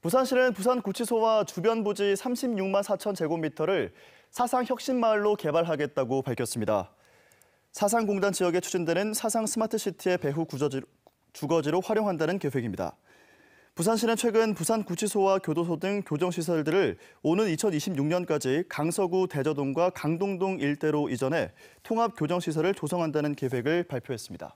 부산시는 부산구치소와 주변 부지 36만 4천 제곱미터를 사상혁신마을로 개발하겠다고 밝혔습니다. 사상공단 지역에 추진되는 사상 스마트시티의 배후 구저지 주거지로 활용한다는 계획입니다. 부산시는 최근 부산구치소와 교도소 등 교정시설들을 오는 2026년까지 강서구 대저동과 강동동 일대로 이전해 통합교정시설을 조성한다는 계획을 발표했습니다.